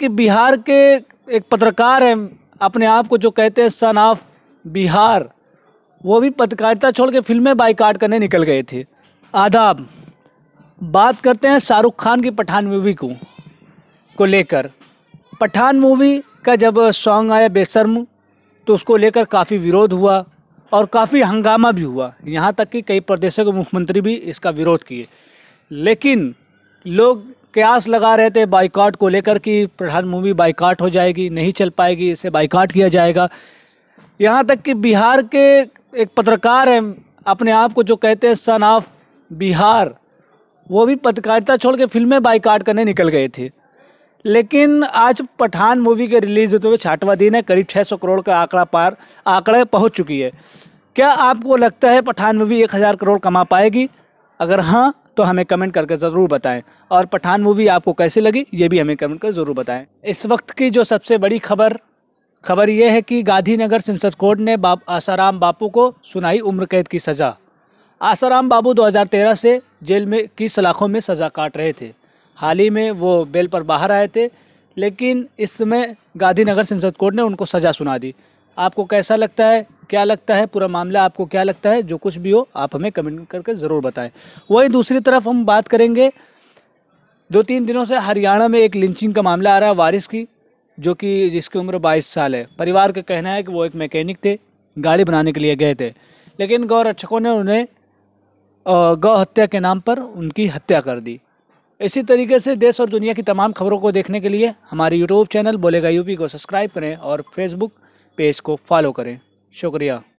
कि बिहार के एक पत्रकार हैं अपने आप को जो कहते हैं सन ऑफ बिहार वो भी पत्रकारिता छोड़ के फिल्में बाईकाट करने निकल गए थे आदाब बात करते हैं शाहरुख खान की पठान मूवी को को लेकर पठान मूवी का जब सॉन्ग आया बेशर्म तो उसको लेकर काफ़ी विरोध हुआ और काफ़ी हंगामा भी हुआ यहाँ तक कि कई प्रदेशों के मुख्यमंत्री भी इसका विरोध किए लेकिन लोग कयास लगा रहे थे बाइकाट को लेकर कि प्रधान मूवी बाइकाट हो जाएगी नहीं चल पाएगी इसे बाइकाट किया जाएगा यहाँ तक कि बिहार के एक पत्रकार हैं अपने आप को जो कहते हैं सन ऑफ बिहार वो भी पत्रकारिता छोड़ के फिल्में बाइकाट करने निकल गए थे लेकिन आज पठान मूवी के रिलीज होते हुए छाटवा दिन है करीब 600 करोड़ का आंकड़ा पार आंकड़े पहुंच चुकी है क्या आपको लगता है पठान मूवी एक हज़ार करोड़ कमा पाएगी अगर हाँ तो हमें कमेंट करके ज़रूर बताएं और पठान मूवी आपको कैसी लगी ये भी हमें कमेंट कर ज़रूर बताएं इस वक्त की जो सबसे बड़ी खबर खबर यह है कि गांधीनगर संसद कोर्ट ने बाप आसाराम बापू को सुनाई उम्र कैद की सज़ा आसाराम बापू दो से जेल में की सलाखों में सज़ा काट रहे थे हाल ही में वो बेल पर बाहर आए थे लेकिन इस समय गांधीनगर संसद कोर्ट ने उनको सज़ा सुना दी आपको कैसा लगता है क्या लगता है पूरा मामला आपको क्या लगता है जो कुछ भी हो आप हमें कमेंट करके ज़रूर बताएं वहीं दूसरी तरफ हम बात करेंगे दो तीन दिनों से हरियाणा में एक लिंचिंग का मामला आ रहा है वारिस की जो कि जिसकी उम्र 22 साल है परिवार का कहना है कि वो एक मैकेनिक थे गाड़ी बनाने के लिए गए थे लेकिन गौ रक्षकों ने उन्हें गौ हत्या के नाम पर उनकी हत्या कर दी इसी तरीके से देश और दुनिया की तमाम खबरों को देखने के लिए हमारे यूट्यूब चैनल बोलेगा यूपी को सब्सक्राइब करें और फेसबुक पेज को फॉलो करें शुक्रिया